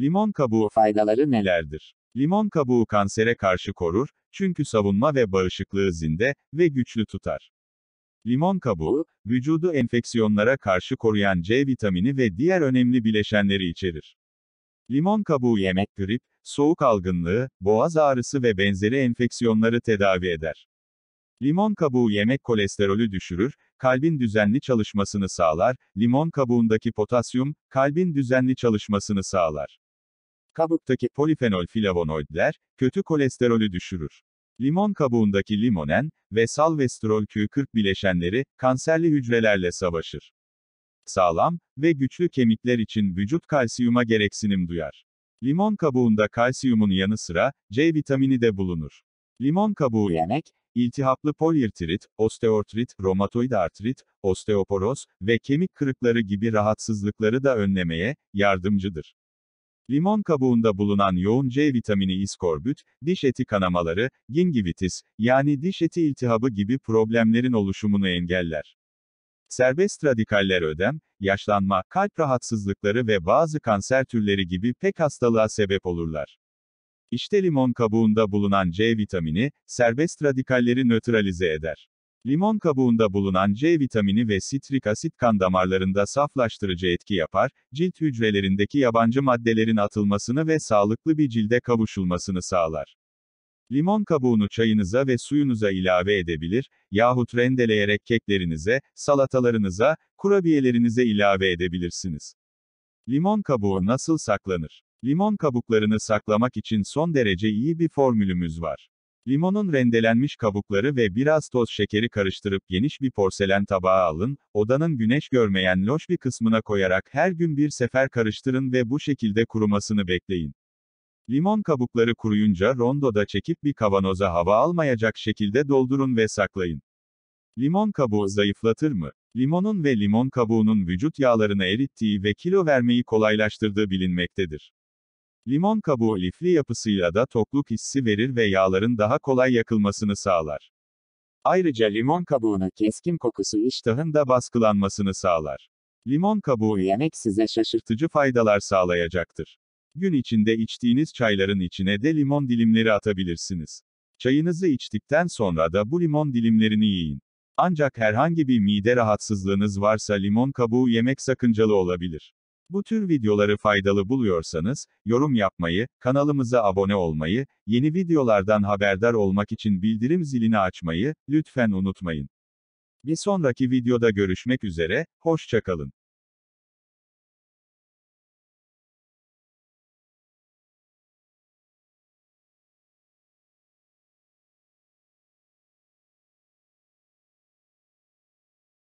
Limon kabuğu faydaları nelerdir? Limon kabuğu kansere karşı korur, çünkü savunma ve bağışıklığı zinde ve güçlü tutar. Limon kabuğu, vücudu enfeksiyonlara karşı koruyan C vitamini ve diğer önemli bileşenleri içerir. Limon kabuğu yemek grip, soğuk algınlığı, boğaz ağrısı ve benzeri enfeksiyonları tedavi eder. Limon kabuğu yemek kolesterolü düşürür, kalbin düzenli çalışmasını sağlar, limon kabuğundaki potasyum, kalbin düzenli çalışmasını sağlar. Kabuktaki polifenol flavonoidler, kötü kolesterolü düşürür. Limon kabuğundaki limonen ve salvestrol Q40 bileşenleri, kanserli hücrelerle savaşır. Sağlam ve güçlü kemikler için vücut kalsiyuma gereksinim duyar. Limon kabuğunda kalsiyumun yanı sıra, C vitamini de bulunur. Limon kabuğu yemek, iltihaplı polirtrit, osteoartrit, romatoid artrit, osteoporoz ve kemik kırıkları gibi rahatsızlıkları da önlemeye yardımcıdır. Limon kabuğunda bulunan yoğun C vitamini iskorbüt, diş eti kanamaları, gingivitis, yani diş eti iltihabı gibi problemlerin oluşumunu engeller. Serbest radikaller ödem, yaşlanma, kalp rahatsızlıkları ve bazı kanser türleri gibi pek hastalığa sebep olurlar. İşte limon kabuğunda bulunan C vitamini, serbest radikalleri nötralize eder. Limon kabuğunda bulunan C vitamini ve sitrik asit kan damarlarında saflaştırıcı etki yapar, cilt hücrelerindeki yabancı maddelerin atılmasını ve sağlıklı bir cilde kavuşulmasını sağlar. Limon kabuğunu çayınıza ve suyunuza ilave edebilir, yahut rendeleyerek keklerinize, salatalarınıza, kurabiyelerinize ilave edebilirsiniz. Limon kabuğu nasıl saklanır? Limon kabuklarını saklamak için son derece iyi bir formülümüz var. Limonun rendelenmiş kabukları ve biraz toz şekeri karıştırıp geniş bir porselen tabağa alın, odanın güneş görmeyen loş bir kısmına koyarak her gün bir sefer karıştırın ve bu şekilde kurumasını bekleyin. Limon kabukları kuruyunca rondoda çekip bir kavanoza hava almayacak şekilde doldurun ve saklayın. Limon kabuğu zayıflatır mı? Limonun ve limon kabuğunun vücut yağlarını erittiği ve kilo vermeyi kolaylaştırdığı bilinmektedir. Limon kabuğu lifli yapısıyla da tokluk hissi verir ve yağların daha kolay yakılmasını sağlar. Ayrıca limon kabuğunun keskin kokusu iştahın da baskılanmasını sağlar. Limon kabuğu yemek size şaşırtıcı faydalar sağlayacaktır. Gün içinde içtiğiniz çayların içine de limon dilimleri atabilirsiniz. Çayınızı içtikten sonra da bu limon dilimlerini yiyin. Ancak herhangi bir mide rahatsızlığınız varsa limon kabuğu yemek sakıncalı olabilir. Bu tür videoları faydalı buluyorsanız, yorum yapmayı, kanalımıza abone olmayı, yeni videolardan haberdar olmak için bildirim zilini açmayı, lütfen unutmayın. Bir sonraki videoda görüşmek üzere, hoşçakalın.